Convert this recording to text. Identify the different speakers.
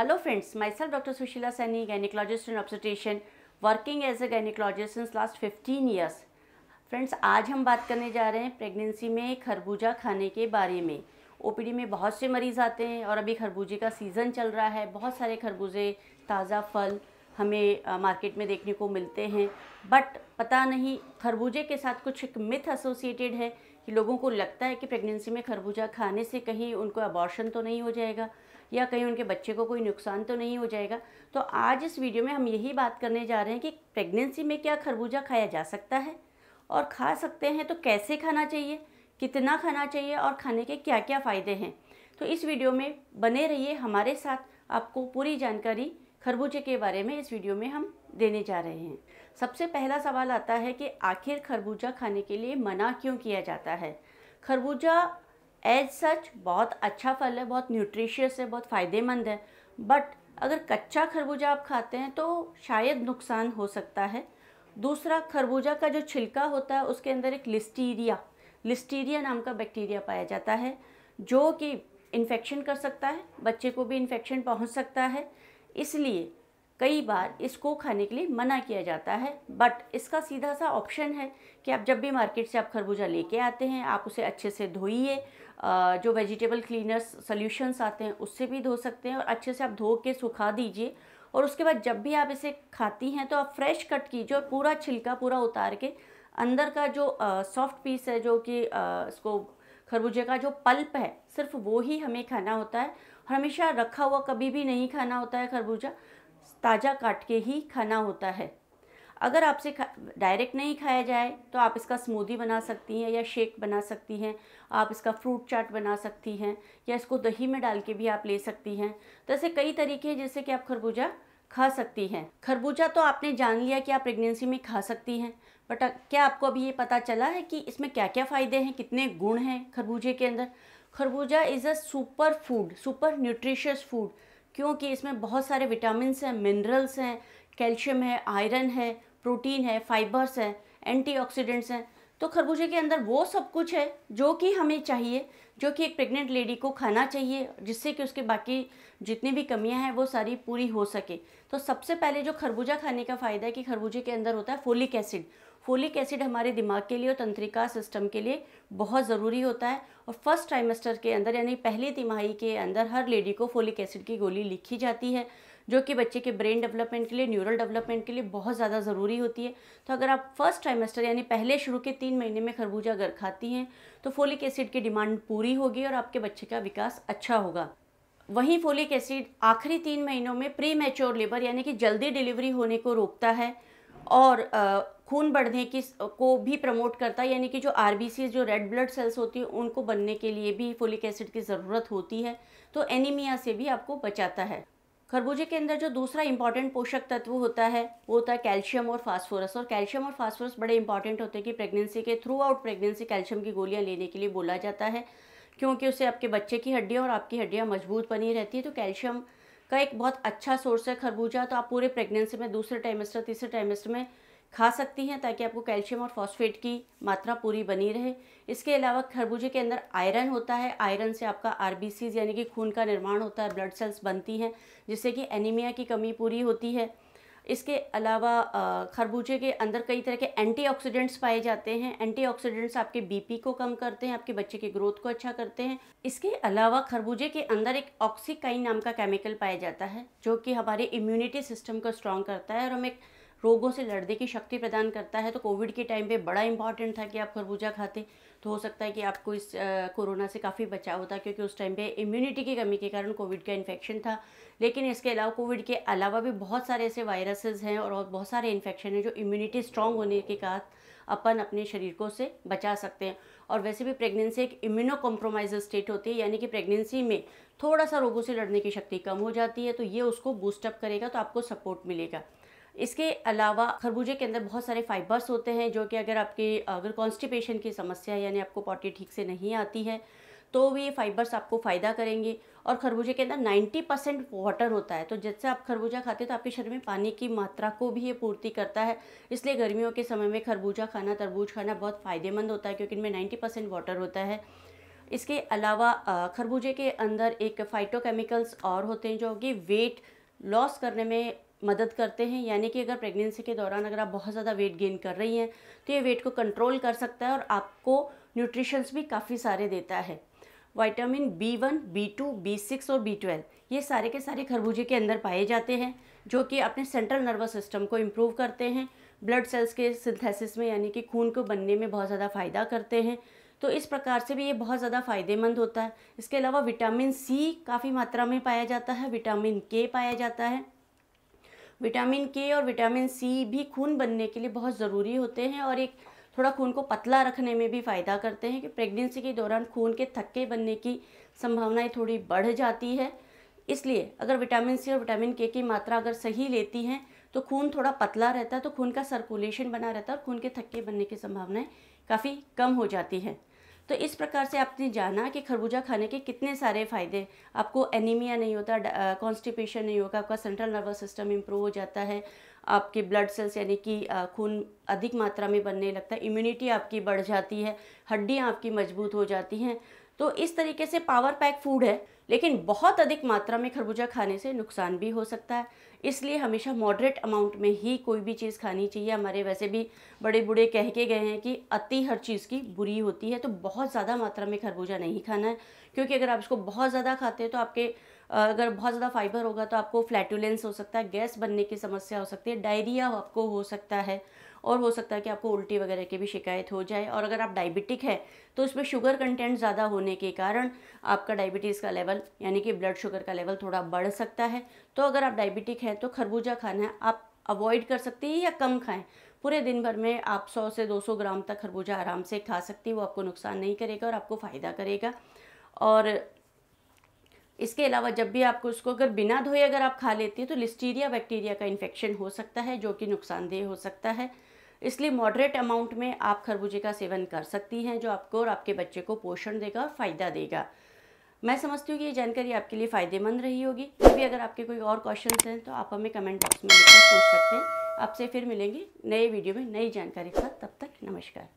Speaker 1: hello friends myself doctor Sushila Saini gynaecologist and obstetrician, working as a gynaecologist since last 15 years friends आज हम बात करने जा रहे हैं प्रेगनेंसी में खरबूजा खाने के बारे में ओपीडी में बहुत से मरीज़ आते हैं और अभी खरबूजे का सीज़न चल रहा है बहुत सारे खरबूजे ताज़ा फल हमें मार्केट में देखने को मिलते हैं बट पता नहीं खरबूजे के साथ कुछ एक मिथ एसोसिएटेड है कि लोगों को लगता है कि प्रेगनेंसी में खरबूजा खाने से कहीं उनको अबॉर्शन तो नहीं हो जाएगा या कहीं उनके बच्चे को कोई नुकसान तो नहीं हो जाएगा तो आज इस वीडियो में हम यही बात करने जा रहे हैं कि प्रेगनेंसी में क्या खरबूजा खाया जा सकता है और खा सकते हैं तो कैसे खाना चाहिए कितना खाना चाहिए और खाने के क्या क्या फ़ायदे हैं तो इस वीडियो में बने रहिए हमारे साथ आपको पूरी जानकारी खरबूजे के बारे में इस वीडियो में हम देने जा रहे हैं सबसे पहला सवाल आता है कि आखिर खरबूजा खाने के लिए मना क्यों किया जाता है खरबूजा एज सच बहुत अच्छा फल है बहुत न्यूट्रिशियस है बहुत फ़ायदेमंद है बट अगर कच्चा खरबूजा आप खाते हैं तो शायद नुकसान हो सकता है दूसरा खरबूजा का जो छिलका होता है उसके अंदर एक लिस्टीरिया लिस्टीरिया नाम का बैक्टीरिया पाया जाता है जो कि इन्फेक्शन कर सकता है बच्चे को भी इन्फेक्शन पहुंच सकता है इसलिए कई बार इसको खाने के लिए मना किया जाता है बट इसका सीधा सा ऑप्शन है कि आप जब भी मार्केट से आप खरबूजा लेके आते हैं आप उसे अच्छे से धोइए जो वेजिटेबल क्लीनर्स सोल्यूशंस आते हैं उससे भी धो सकते हैं और अच्छे से आप धो के सुखा दीजिए और उसके बाद जब भी आप इसे खाती हैं तो आप फ्रेश कट कीजिए और पूरा छिलका पूरा उतार के अंदर का जो सॉफ्ट पीस है जो कि इसको खरबूजे का जो पल्प है सिर्फ वो ही हमें खाना होता है हमेशा रखा हुआ कभी भी नहीं खाना होता है खरबूजा ताज़ा काट के ही खाना होता है अगर आपसे डायरेक्ट नहीं खाया जाए तो आप इसका स्मूदी बना सकती हैं या शेक बना सकती हैं आप इसका फ्रूट चाट बना सकती हैं या इसको दही में डाल के भी आप ले सकती हैं तो ऐसे कई तरीके हैं जिससे कि आप खरबूजा खा सकती हैं खरबूजा तो आपने जान लिया कि आप प्रेगनेंसी में खा सकती हैं बट क्या आपको अभी ये पता चला है कि इसमें क्या क्या फ़ायदे हैं कितने गुण हैं खरबूजे के अंदर खरबूजा is a super food super nutritious food क्योंकि इसमें बहुत सारे विटामिन हैं मिनरल्स हैं कैल्शियम है आयरन है प्रोटीन है फाइबर्स हैं एंटीऑक्सीडेंट्स हैं तो खरबूजे के अंदर वो सब कुछ है जो कि हमें चाहिए जो कि एक प्रेग्नेंट लेडी को खाना चाहिए जिससे कि उसके बाकी जितनी भी कमियां हैं वो सारी पूरी हो सके तो सबसे पहले जो खरबूजा खाने का फ़ायदा है कि खरबूजे के अंदर होता है फोलिक एसिड फोलिक एसिड हमारे दिमाग के लिए और तंत्रिका सिस्टम के लिए बहुत ज़रूरी होता है और फर्स्ट ट्राइमेस्टर के अंदर यानी पहली तिमाही के अंदर हर लेडी को फोलिक एसिड की गोली लिखी जाती है जो कि बच्चे के ब्रेन डेवलपमेंट के लिए न्यूरल डेवलपमेंट के लिए बहुत ज़्यादा ज़रूरी होती है तो अगर आप फर्स्ट ट्राइमेस्टर यानी पहले शुरू के तीन महीने में खरबूजा अगर खाती हैं तो फोलिक एसिड की डिमांड पूरी होगी और आपके बच्चे का विकास अच्छा होगा वहीं फोलिक एसिड आखिरी तीन महीनों में प्री मेच्योर लेबर यानी कि जल्दी डिलीवरी होने को रोकता है और खून बढ़ने की को भी प्रमोट करता है यानी कि जो आर जो रेड ब्लड सेल्स होती हैं उनको बनने के लिए भी फोलिक एसिड की ज़रूरत होती है तो एनीमिया से भी आपको बचाता है खरबूजे के अंदर जो दूसरा इंपॉर्टेंट पोषक तत्व होता है वो होता है कैल्शियम और फास्फोरस और कैल्शियम और फास्फोरस बड़े इंपॉर्टेंट होते हैं कि प्रेगनेंसी के थ्रू आउट प्रेगनेंसी कैल्शियम की गोलियां लेने के लिए बोला जाता है क्योंकि उससे आपके बच्चे की हड्डियाँ और आपकी हड्डियाँ मजबूत बनी रहती है तो कैल्शियम का एक बहुत अच्छा सोर्स है खरबूजा तो आप पूरे प्रेगनेंसी में दूसरे टाइमेस्टर तीसरे टाइमेस्टर में खा सकती हैं ताकि आपको कैल्शियम और फॉस्फेट की मात्रा पूरी बनी रहे इसके अलावा खरबूजे के अंदर आयरन होता है आयरन से आपका आर यानी कि खून का निर्माण होता है ब्लड सेल्स बनती हैं जिससे कि एनीमिया की कमी पूरी होती है इसके अलावा खरबूजे के अंदर कई तरह के एंटीऑक्सीडेंट्स पाए जाते हैं एंटीऑक्सीडेंट्स आपके बीपी को कम करते हैं आपके बच्चे के ग्रोथ को अच्छा करते हैं इसके अलावा खरबूजे के अंदर एक ऑक्सीकाइन नाम का केमिकल पाया जाता है जो कि हमारे इम्यूनिटी सिस्टम को स्ट्रॉन्ग करता है और हमें रोगों से लड़ने की शक्ति प्रदान करता है तो कोविड के टाइम पे बड़ा इंपॉर्टेंट था कि आप खरबूजा खाते तो हो सकता है कि आपको इस कोरोना से काफ़ी बचाव होता क्योंकि उस टाइम पे इम्यूनिटी की कमी के कारण कोविड का इन्फेक्शन था लेकिन इसके अलावा कोविड के अलावा भी बहुत सारे ऐसे वायरसेस हैं और बहुत सारे इन्फेक्शन हैं जो इम्यूनिटी स्ट्रांग होने के कारण अपन अपने शरीर को से बचा सकते हैं और वैसे भी प्रेगनेंसी एक इम्यूनो कॉम्प्रोमाइज स्टेट होती है यानी कि प्रेगनेंसी में थोड़ा सा रोगों से लड़ने की शक्ति कम हो जाती है तो ये उसको बूस्टअप करेगा तो आपको सपोर्ट मिलेगा इसके अलावा खरबूजे के अंदर बहुत सारे फाइबर्स होते हैं जो कि अगर आपके अगर कॉन्स्टिपेशन की समस्या है यानी आपको पॉटी ठीक से नहीं आती है तो भी ये फाइबर्स आपको फ़ायदा करेंगे और खरबूजे के अंदर 90 परसेंट वाटर होता है तो जैसे आप खरबूजा खाते हो तो आपके शरीर में पानी की मात्रा को भी ये पूर्ति करता है इसलिए गर्मियों के समय में खरबूजा खाना तरबूज खाना बहुत फ़ायदेमंद होता है क्योंकि इनमें नाइन्टी परसेंट वाटर होता है इसके अलावा खरबूजे के अंदर एक फाइटोकेमिकल्स और होते हैं जो कि वेट लॉस करने में मदद करते हैं यानी कि अगर प्रेगनेंसी के दौरान अगर आप बहुत ज़्यादा वेट गेन कर रही हैं तो ये वेट को कंट्रोल कर सकता है और आपको न्यूट्रिशंस भी काफ़ी सारे देता है vitamin B one B two B six और बी ट्वेल्व ये सारे के सारे खरबूजे के अंदर पाए जाते हैं जो कि अपने सेंट्रल नर्वस सिस्टम को इम्प्रूव करते हैं ब्लड सेल्स के सिंथेसिस में यानी कि खून को बनने में बहुत ज़्यादा फ़ायदा करते हैं तो इस प्रकार से भी ये बहुत ज़्यादा फ़ायदेमंद होता है इसके अलावा विटामिन सी काफ़ी मात्रा में पाया जाता है विटामिन के पाया जाता है विटामिन के और विटामिन सी भी खून बनने के लिए बहुत ज़रूरी होते हैं और एक थोड़ा खून को पतला रखने में भी फ़ायदा करते हैं कि प्रेगनेंसी के दौरान खून के थक्के बनने की संभावनाएं थोड़ी बढ़ जाती है इसलिए अगर विटामिन सी और विटामिन के की मात्रा अगर सही लेती हैं तो खून थोड़ा पतला रहता है तो खून का सर्कुलेशन बना रहता है और खून के थक्के बनने की संभावनाएँ काफ़ी कम हो जाती है तो इस प्रकार से आपने जाना कि खरबूजा खाने के कितने सारे फ़ायदे आपको एनीमिया नहीं होता कॉन्स्टिपेशन नहीं होगा आपका सेंट्रल नर्वस सिस्टम इम्प्रूव हो जाता है आपके ब्लड सेल्स यानी कि खून अधिक मात्रा में बनने लगता है इम्यूनिटी आपकी बढ़ जाती है हड्डियाँ आपकी मजबूत हो जाती हैं तो इस तरीके से पावर पैक फूड है लेकिन बहुत अधिक मात्रा में खरबूजा खाने से नुकसान भी हो सकता है इसलिए हमेशा मॉडरेट अमाउंट में ही कोई भी चीज़ खानी चाहिए हमारे वैसे भी बड़े बूढ़े कह के गए हैं कि अति हर चीज़ की बुरी होती है तो बहुत ज़्यादा मात्रा में खरबूजा नहीं खाना है क्योंकि अगर आप इसको बहुत ज़्यादा खाते हैं तो आपके अगर बहुत ज़्यादा फाइबर होगा तो आपको फ्लैटुलेंस हो सकता है गैस बनने की समस्या हो सकती है डायरिया आपको हो सकता है और हो सकता है कि आपको उल्टी वगैरह की भी शिकायत हो जाए और अगर आप डायबिटिक है तो उसमें शुगर कंटेंट ज़्यादा होने के कारण आपका डायबिटीज़ का लेवल यानी कि ब्लड शुगर का लेवल थोड़ा बढ़ सकता है तो अगर आप डायबिटिक हैं तो खरबूजा खाना आप अवॉइड कर सकती हैं या कम खाएं पूरे दिन भर में आप 100 से 200 ग्राम तक खरबूजा आराम से खा सकती है वो आपको नुकसान नहीं करेगा और आपको फ़ायदा करेगा और इसके अलावा जब भी आपको उसको अगर बिना धोए अगर आप खा लेती है तो लिस्टीरिया बैक्टीरिया का इन्फेक्शन हो सकता है जो कि नुकसानदेह हो सकता है इसलिए मॉडरेट अमाउंट में आप खरबूजे का सेवन कर सकती हैं जो आपको और आपके बच्चे को पोषण देगा और फ़ायदा देगा मैं समझती हूँ कि ये जानकारी आपके लिए फ़ायदेमंद रही होगी फिर भी अगर आपके कोई और क्वेश्चन हैं तो आप हमें कमेंट बॉक्स में लिखकर पूछ सकते हैं आपसे फिर मिलेंगे नए वीडियो में नई जानकारी के साथ तब तक नमस्कार